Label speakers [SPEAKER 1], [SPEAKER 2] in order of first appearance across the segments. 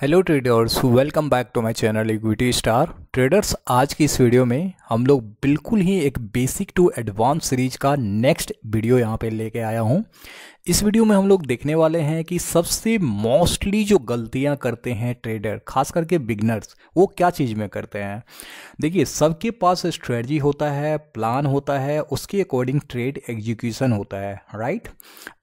[SPEAKER 1] hello traders welcome back to my channel equity star traders आज की इस video में हम लोग बिल्कुल ही एक बेसिक टू एडवांस सीरीज का नेक्स्ट वीडियो यहाँ पे लेके आया हूँ इस वीडियो में हम लोग देखने वाले हैं कि सबसे मोस्टली जो गलतियां करते हैं ट्रेडर खास करके बिगनर्स वो क्या चीज़ में करते हैं देखिए सबके पास स्ट्रेटजी होता है प्लान होता है उसके अकॉर्डिंग ट्रेड एग्जीक्यूशन होता है राइट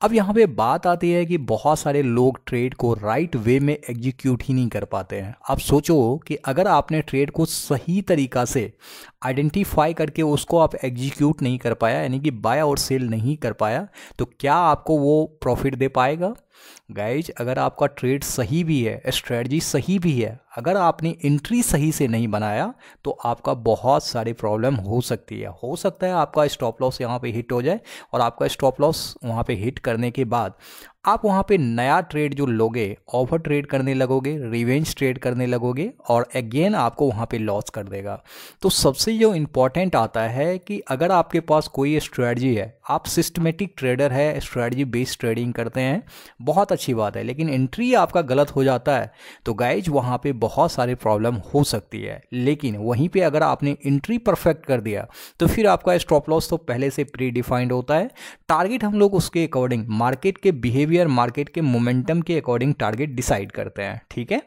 [SPEAKER 1] अब यहाँ पे बात आती है कि बहुत सारे लोग ट्रेड को राइट वे में एग्जीक्यूट ही नहीं कर पाते हैं आप सोचो कि अगर आपने ट्रेड को सही तरीका से आइडेंटिफाई करके उसको आप एग्जीक्यूट नहीं कर पाया यानी कि बाय और सेल नहीं कर पाया तो क्या आपको वो प्रॉफिट दे पाएगा गाइज अगर आपका ट्रेड सही भी है स्ट्रेटजी सही भी है अगर आपने एंट्री सही से नहीं बनाया तो आपका बहुत सारी प्रॉब्लम हो सकती है हो सकता है आपका स्टॉप लॉस यहाँ पे हिट हो जाए और आपका स्टॉप लॉस वहाँ पे हिट करने के बाद आप वहाँ पे नया ट्रेड जो लोगे ओवर ट्रेड करने लगोगे रिवेंज ट्रेड करने लगोगे और अगेन आपको वहाँ पे लॉस कर देगा तो सबसे जो इम्पॉर्टेंट आता है कि अगर आपके पास कोई स्ट्रेटजी है आप सिस्टमेटिक ट्रेडर है स्ट्रेटजी बेस्ड ट्रेडिंग करते हैं बहुत अच्छी बात है लेकिन एंट्री आपका गलत हो जाता है तो गाइज वहाँ पर बहुत सारी प्रॉब्लम हो सकती है लेकिन वहीं पे अगर आपने एंट्री परफेक्ट कर दिया तो फिर आपका स्टॉप लॉस तो पहले से प्री डिफाइंड होता है टारगेट हम लोग उसके अकॉर्डिंग मार्केट के बिहेवियर मार्केट के मोमेंटम के अकॉर्डिंग टारगेट डिसाइड करते हैं ठीक है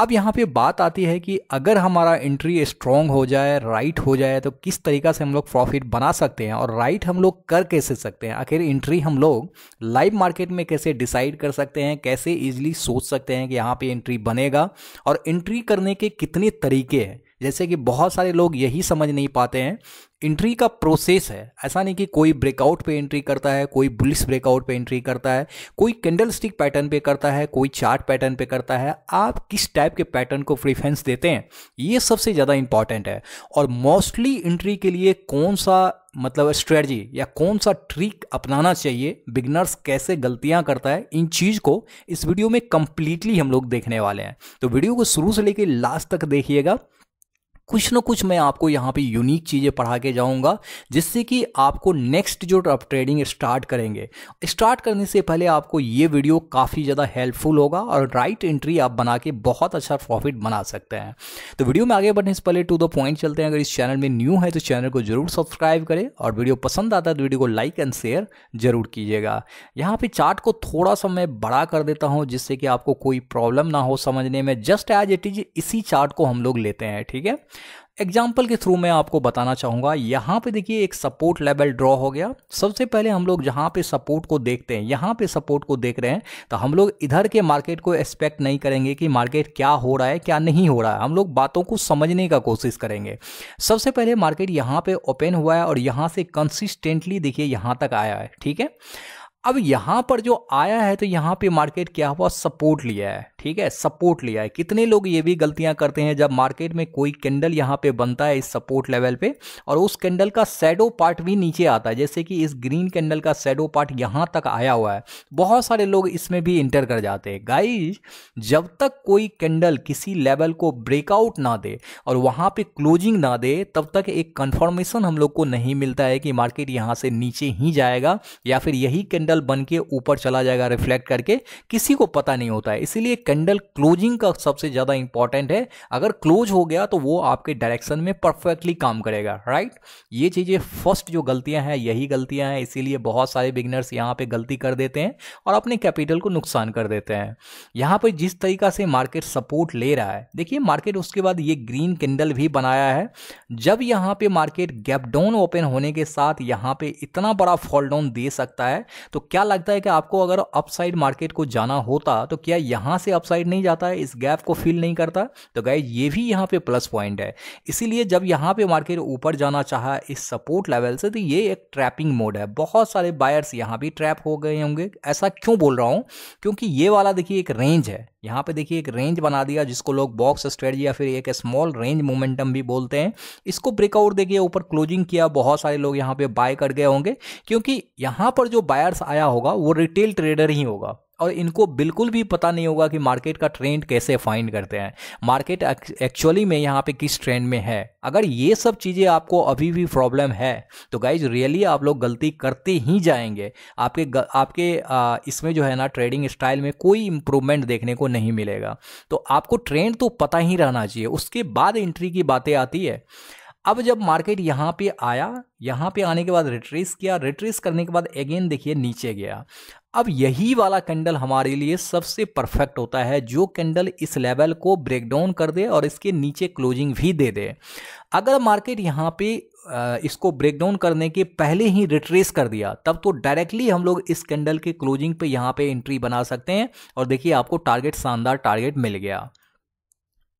[SPEAKER 1] अब यहाँ पे बात आती है कि अगर हमारा एंट्री स्ट्रॉन्ग हो जाए राइट हो जाए तो किस तरीका से हम लोग प्रॉफिट बना सकते हैं और राइट हम लोग कर कैसे सकते हैं आखिर एंट्री हम लोग लाइव मार्केट में कैसे डिसाइड कर सकते हैं कैसे इजीली सोच सकते हैं कि यहाँ पे एंट्री बनेगा और एंट्री करने के कितने तरीके हैं जैसे कि बहुत सारे लोग यही समझ नहीं पाते हैं एंट्री का प्रोसेस है ऐसा नहीं कि कोई ब्रेकआउट पे एंट्री करता है कोई बुलिस ब्रेकआउट पे एंट्री करता है कोई कैंडल स्टिक पैटर्न पे करता है कोई चार्ट पैटर्न पे करता है आप किस टाइप के पैटर्न को प्रिफ्रेंस देते हैं ये सबसे ज़्यादा इंपॉर्टेंट है और मोस्टली एंट्री के लिए कौन सा मतलब स्ट्रेटजी या कौन सा ट्रिक अपनाना चाहिए बिगनर्स कैसे गलतियां करता है इन चीज़ को इस वीडियो में कम्प्लीटली हम लोग देखने वाले हैं तो वीडियो को शुरू से लेकर लास्ट तक देखिएगा कुछ ना कुछ मैं आपको यहाँ पे यूनिक चीज़ें पढ़ा के जाऊँगा जिससे कि आपको नेक्स्ट जो आप ट्रेडिंग स्टार्ट करेंगे स्टार्ट करने से पहले आपको ये वीडियो काफ़ी ज़्यादा हेल्पफुल होगा और राइट एंट्री आप बना के बहुत अच्छा प्रॉफिट बना सकते हैं तो वीडियो में आगे बढ़ने से पहले टू द पॉइंट चलते हैं अगर इस चैनल में न्यू है तो चैनल को जरूर सब्सक्राइब करें और वीडियो पसंद आता है तो वीडियो को लाइक एंड शेयर जरूर कीजिएगा यहाँ पर चार्ट को थोड़ा सा मैं बड़ा कर देता हूँ जिससे कि आपको कोई प्रॉब्लम ना हो समझने में जस्ट एज इट इज इसी चार्ट को हम लोग लेते हैं ठीक है एग्जाम्पल के थ्रू मैं आपको बताना चाहूँगा यहाँ पे देखिए एक सपोर्ट लेवल ड्रॉ हो गया सबसे पहले हम लोग जहाँ पे सपोर्ट को देखते हैं यहाँ पे सपोर्ट को देख रहे हैं तो हम लोग इधर के मार्केट को एक्सपेक्ट नहीं करेंगे कि मार्केट क्या हो रहा है क्या नहीं हो रहा है हम लोग बातों को समझने का कोशिश करेंगे सबसे पहले मार्केट यहाँ पर ओपन हुआ है और यहाँ से कंसिस्टेंटली देखिए यहाँ तक आया है ठीक है अब यहां पर जो आया है तो यहां पे मार्केट क्या हुआ सपोर्ट लिया है ठीक है सपोर्ट लिया है कितने लोग ये भी गलतियां करते हैं जब मार्केट में कोई कैंडल यहां पे बनता है इस सपोर्ट लेवल पे और उस कैंडल का सैडो पार्ट भी नीचे आता है जैसे कि इस ग्रीन कैंडल का सैडो पार्ट यहां तक आया हुआ है बहुत सारे लोग इसमें भी इंटर कर जाते हैं गाइज जब तक कोई कैंडल किसी लेवल को ब्रेकआउट ना दे और वहां पर क्लोजिंग ना दे तब तक एक कन्फर्मेशन हम लोग को नहीं मिलता है कि मार्केट यहाँ से नीचे ही जाएगा या फिर यही कैंडल कैंडल बन के ऊपर चला जाएगा रिफ्लेक्ट करके किसी को पता नहीं होता है इसीलिए कैंडल क्लोजिंग का सबसे ज़्यादा इंपॉर्टेंट है अगर क्लोज हो गया तो वो आपके डायरेक्शन में परफेक्टली काम करेगा राइट ये चीज़ें फर्स्ट जो गलतियां हैं यही गलतियां हैं इसीलिए बहुत सारे बिगनर्स यहां पर गलती कर देते हैं और अपने कैपिटल को नुकसान कर देते हैं यहां पर जिस तरीका से मार्केट सपोर्ट ले रहा है देखिए मार्केट उसके बाद ये ग्रीन कैंडल भी बनाया है जब यहाँ पे मार्केट गैप डाउन ओपन होने के साथ यहां पे इतना बड़ा फॉल डाउन दे सकता है तो क्या लगता है कि आपको अगर अपसाइड मार्केट को जाना होता तो क्या यहाँ से अपसाइड नहीं जाता है इस गैप को फिल नहीं करता तो गाय ये भी यहाँ पे प्लस पॉइंट है इसीलिए जब यहाँ पे मार्केट ऊपर जाना चाह इस सपोर्ट लेवल से तो ये एक ट्रैपिंग मोड है बहुत सारे बायर्स यहाँ भी ट्रैप हो गए होंगे ऐसा क्यों बोल रहा हूँ क्योंकि ये वाला देखिए एक रेंज है यहाँ पे देखिए एक रेंज बना दिया जिसको लोग बॉक्स स्ट्रेटजी या फिर एक स्मॉल रेंज मोमेंटम भी बोलते हैं इसको ब्रेकआउट देखिए ऊपर क्लोजिंग किया बहुत सारे लोग यहाँ पे बाय कर गए होंगे क्योंकि यहाँ पर जो बायर्स आया होगा वो रिटेल ट्रेडर ही होगा और इनको बिल्कुल भी पता नहीं होगा कि मार्केट का ट्रेंड कैसे फाइंड करते हैं मार्केट एक्चुअली में यहाँ पे किस ट्रेंड में है अगर ये सब चीज़ें आपको अभी भी प्रॉब्लम है तो गाइज रियली आप लोग गलती करते ही जाएंगे आपके ग, आपके इसमें जो है ना ट्रेडिंग स्टाइल में कोई इम्प्रूवमेंट देखने को नहीं मिलेगा तो आपको ट्रेंड तो पता ही रहना चाहिए उसके बाद एंट्री की बातें आती है अब जब मार्केट यहाँ पे आया यहाँ पे आने के बाद रिट्रेस किया रिट्रेस करने के बाद अगेन देखिए नीचे गया अब यही वाला कैंडल हमारे लिए सबसे परफेक्ट होता है जो कैंडल इस लेवल को ब्रेक डाउन कर दे और इसके नीचे क्लोजिंग भी दे दे अगर मार्केट यहाँ पे इसको ब्रेक डाउन करने के पहले ही रिट्रेस कर दिया तब तो डायरेक्टली हम लोग इस कैंडल के क्लोजिंग पे यहाँ पे एंट्री बना सकते हैं और देखिए आपको टारगेट शानदार टारगेट मिल गया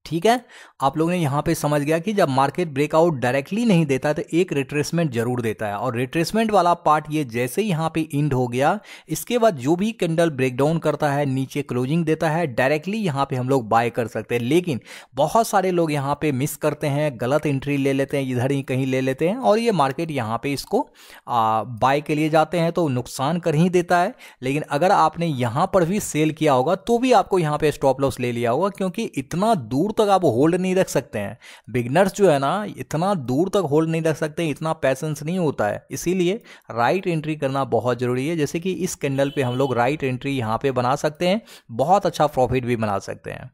[SPEAKER 1] ठीक है आप लोगों ने यहाँ पे समझ गया कि जब मार्केट ब्रेकआउट डायरेक्टली नहीं देता तो एक रिट्रेसमेंट जरूर देता है और रिट्रेसमेंट वाला पार्ट ये जैसे ही यहाँ पे इंड हो गया इसके बाद जो भी कैंडल ब्रेकडाउन करता है नीचे क्लोजिंग देता है डायरेक्टली यहाँ पे हम लोग बाय कर सकते हैं लेकिन बहुत सारे लोग यहाँ पे मिस करते हैं गलत एंट्री ले लेते हैं इधर ही कहीं ले लेते हैं और ये मार्केट यहाँ पे इसको बाय के लिए जाते हैं तो नुकसान कर ही देता है लेकिन अगर आपने यहाँ पर भी सेल किया होगा तो भी आपको यहाँ पे स्टॉप लॉस ले लिया होगा क्योंकि इतना दूर दूर तक आप होल्ड नहीं रख सकते हैं बिगनर्स जो है ना इतना दूर तक होल्ड नहीं रख सकते इतना पैसेंस नहीं होता है इसीलिए राइट एंट्री करना बहुत ज़रूरी है जैसे कि इस कैंडल पे हम लोग राइट एंट्री यहाँ पे बना सकते हैं बहुत अच्छा प्रॉफिट भी बना सकते हैं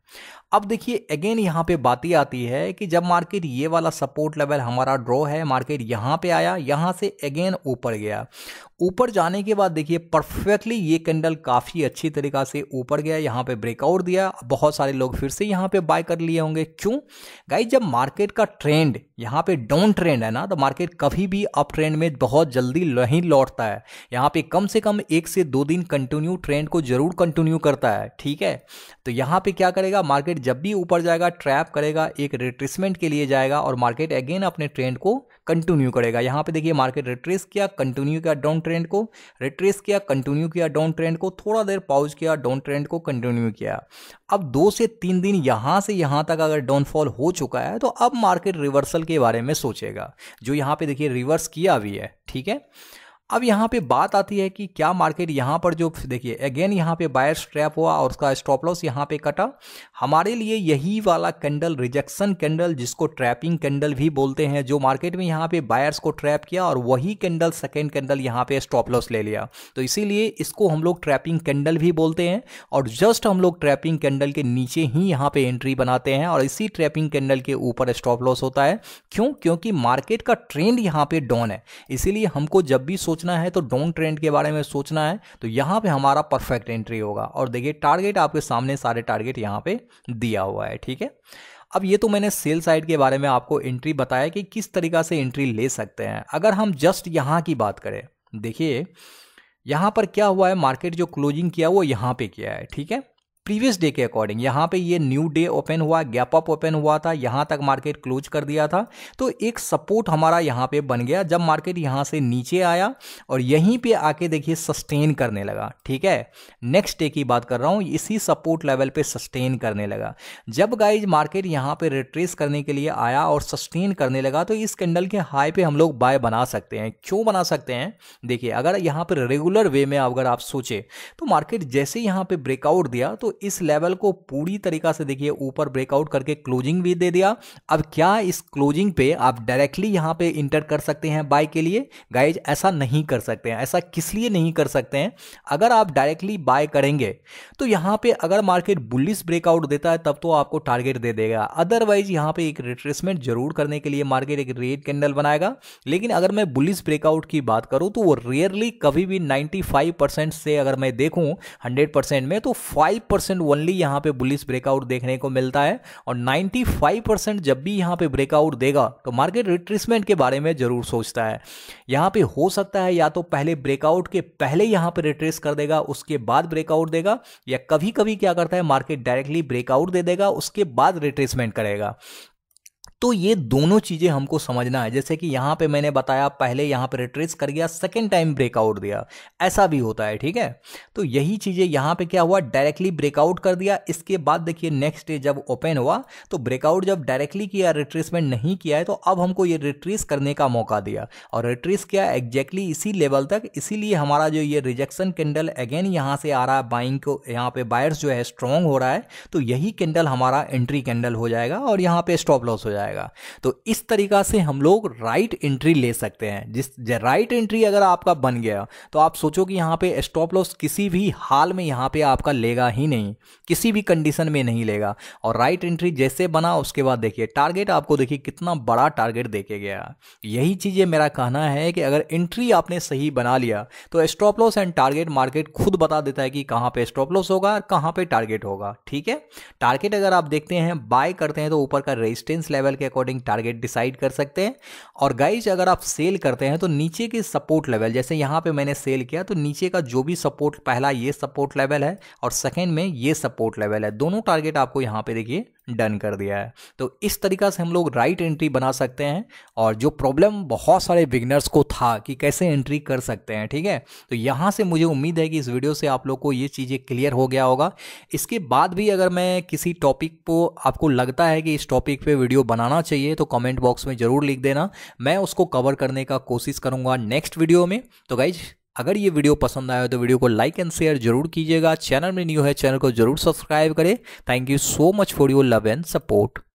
[SPEAKER 1] अब देखिए अगेन यहाँ पे बात ही आती है कि जब मार्केट ये वाला सपोर्ट लेवल हमारा ड्रॉ है मार्केट यहाँ पे आया यहाँ से अगेन ऊपर गया ऊपर जाने के बाद देखिए परफेक्टली ये कैंडल काफ़ी अच्छी तरीका से ऊपर गया यहाँ पे ब्रेकआउट दिया बहुत सारे लोग फिर से यहाँ पे बाय कर लिए होंगे क्यों गाइज जब मार्केट का ट्रेंड यहाँ पे डाउन ट्रेंड है ना तो मार्केट कभी भी अप ट्रेंड में बहुत जल्दी नहीं लौटता है यहाँ पे कम से कम एक से दो दिन कंटिन्यू ट्रेंड को जरूर कंटिन्यू करता है ठीक है तो यहाँ पे क्या करेगा मार्केट जब भी ऊपर जाएगा ट्रैप करेगा एक रिट्रेसमेंट के लिए जाएगा और मार्केट अगेन अपने ट्रेंड को कंटिन्यू करेगा यहाँ पे देखिए मार्केट रिट्रेस किया कंटिन्यू किया डाउन ट्रेंड को रिट्रेस किया कंटिन्यू किया डाउन ट्रेंड को थोड़ा देर पाउज किया डाउन ट्रेंड को कंटिन्यू किया अब दो से तीन दिन यहाँ से यहाँ तक अगर डाउनफॉल हो चुका है तो अब मार्केट रिवर्सल के बारे में सोचेगा जो यहाँ पे देखिए रिवर्स किया भी है ठीक है अब यहाँ पे बात आती है कि क्या मार्केट यहाँ पर जो देखिए अगेन यहाँ पे बायर स्ट्रैप हुआ और उसका स्टॉप लॉस यहाँ पे कटा हमारे लिए यही वाला कैंडल रिजेक्शन कैंडल जिसको ट्रैपिंग कैंडल भी बोलते हैं जो मार्केट में यहाँ पे बायर्स को ट्रैप किया और वही कैंडल सेकेंड कैंडल यहाँ पे स्टॉप लॉस ले लिया तो इसीलिए इसको हम लोग ट्रैपिंग कैंडल भी बोलते हैं और जस्ट हम लोग ट्रैपिंग कैंडल के नीचे ही यहाँ पे एंट्री बनाते हैं और इसी ट्रैपिंग कैंडल के ऊपर स्टॉप लॉस होता है क्यों क्योंकि मार्केट का ट्रेंड यहाँ पे डाउन है इसीलिए हमको जब भी सोच सोचना है तो डोंट ट्रेंड के बारे में सोचना है तो यहाँ पे हमारा परफेक्ट एंट्री होगा और देखिए टारगेट आपके सामने सारे टारगेट यहाँ पे दिया हुआ है ठीक है अब ये तो मैंने सेल साइड के बारे में आपको एंट्री बताया कि किस तरीका से एंट्री ले सकते हैं अगर हम जस्ट यहाँ की बात करें देखिए यहाँ पर क्या हुआ है मार्केट जो क्लोजिंग किया वो यहाँ पे किया है ठीक है प्रीवियस डे के अकॉर्डिंग यहाँ पे ये न्यू डे ओपन हुआ गैप अप ओपन हुआ था यहाँ तक मार्केट क्लोज कर दिया था तो एक सपोर्ट हमारा यहाँ पे बन गया जब मार्केट यहाँ से नीचे आया और यहीं पे आके देखिए सस्टेन करने लगा ठीक है नेक्स्ट डे की बात कर रहा हूँ इसी सपोर्ट लेवल पे सस्टेन करने लगा जब गाइज मार्केट यहाँ पे रिट्रेस करने के लिए आया और सस्टेन करने लगा तो इस कैंडल के हाई पे हम लोग बाय बना सकते हैं क्यों बना सकते हैं देखिए अगर यहाँ पर रेगुलर वे में अगर आप सोचे तो मार्केट जैसे यहाँ पर ब्रेकआउट दिया तो इस लेवल को पूरी तरीका से देखिए ऊपर ब्रेकआउट करके क्लोजिंग भी दे दिया अब क्या इस क्लोजिंग पे आप डायरेक्टली यहां पे इंटर कर सकते हैं बाय के लिए गाइज ऐसा नहीं कर सकते हैं ऐसा किस लिए नहीं कर सकते हैं अगर आप डायरेक्टली बाय करेंगे तो यहां पे अगर मार्केट बुलिस ब्रेकआउट देता है तब तो आपको टारगेट दे देगा अदरवाइज यहां पे एक रिट्रेसमेंट जरूर करने के लिए मार्केट एक रेड कैंडल बनाएगा लेकिन अगर मैं बुलिस ब्रेकआउट की बात करूं तो वो रेयरली कभी भी 95% से अगर मैं देखूं 100% में तो 5% परसेंट ओनली यहां पे बुलिस ब्रेकआउट देखने को मिलता है और 95 परसेंट जब भी यहां पे ब्रेकआउट देगा तो मार्केट रिट्रेसमेंट के बारे में जरूर सोचता है यहां पे हो सकता है या तो पहले ब्रेकआउट के पहले यहां पे रिट्रेस कर देगा उसके बाद ब्रेकआउट देगा या कभी कभी क्या करता है मार्केट डायरेक्टली ब्रेकआउट दे देगा उसके बाद रिट्रेसमेंट करेगा तो ये दोनों चीज़ें हमको समझना है जैसे कि यहाँ पे मैंने बताया पहले यहाँ पे रिट्रेस कर गया सेकेंड टाइम ब्रेकआउट दिया ऐसा भी होता है ठीक है तो यही चीज़ें यहाँ पे क्या हुआ डायरेक्टली ब्रेकआउट कर दिया इसके बाद देखिए नेक्स्ट डे जब ओपन हुआ तो ब्रेकआउट जब डायरेक्टली किया रिट्रेसमेंट नहीं किया है तो अब हमको ये रिट्रेस करने का मौका दिया और रिट्रेस किया एग्जैक्टली इसी लेवल तक इसीलिए हमारा जो ये रिजेक्शन कैंडल अगेन यहाँ से आ रहा है बाइंग को यहाँ पर बायर्स जो है स्ट्रॉन्ग हो रहा है तो यही कैंडल हमारा एंट्री कैंडल हो जाएगा और यहाँ पर स्टॉप लॉस हो जाएगा जाएगा तो इस तरीका से हम लोग राइट एंट्री ले सकते हैं जिस राइट एंट्री अगर आपका बन गया तो आप सोचो कि यहाँ पे स्टॉप लॉस किसी भी हाल में यहाँ पे आपका लेगा ही नहीं किसी भी कंडीशन में नहीं लेगा और राइट एंट्री जैसे बना उसके बाद देखिए टारगेट आपको देखिए कितना बड़ा टारगेट देखे गया यही चीज़ें मेरा कहना है कि अगर एंट्री आपने सही बना लिया तो stop loss and target market खुद बता देता है कि कहाँ पे स्टॉप लॉस होगा और कहाँ पे टारगेट होगा ठीक है टारगेट अगर आप देखते हैं बाय करते हैं तो ऊपर का रेजिस्टेंस लेवल के अकॉर्डिंग टारगेट डिसाइड कर सकते हैं और गाइज अगर आप सेल करते हैं तो नीचे के सपोर्ट लेवल जैसे यहाँ पे मैंने सेल किया तो नीचे का जो भी सपोर्ट पहला ये सपोर्ट लेवल है और सेकेंड में ये सपोर्ट लेवल है दोनों टारगेट आपको यहाँ पे देखिए डन कर दिया है तो इस तरीका से हम लोग राइट एंट्री बना सकते हैं और जो प्रॉब्लम बहुत सारे बिगनर्स को था कि कैसे एंट्री कर सकते हैं ठीक है तो यहाँ से मुझे उम्मीद है कि इस वीडियो से आप लोग को ये चीज़ें क्लियर हो गया होगा इसके बाद भी अगर मैं किसी टॉपिक को आपको लगता है कि इस टॉपिक पर वीडियो बनाना चाहिए तो कमेंट बॉक्स में ज़रूर लिख देना मैं उसको कवर करने का कोशिश करूँगा नेक्स्ट वीडियो में तो गाइज अगर ये वीडियो पसंद आया तो वीडियो को लाइक एंड शेयर जरूर कीजिएगा चैनल में न्यू है चैनल को जरूर सब्सक्राइब करें thank you so much for your love and support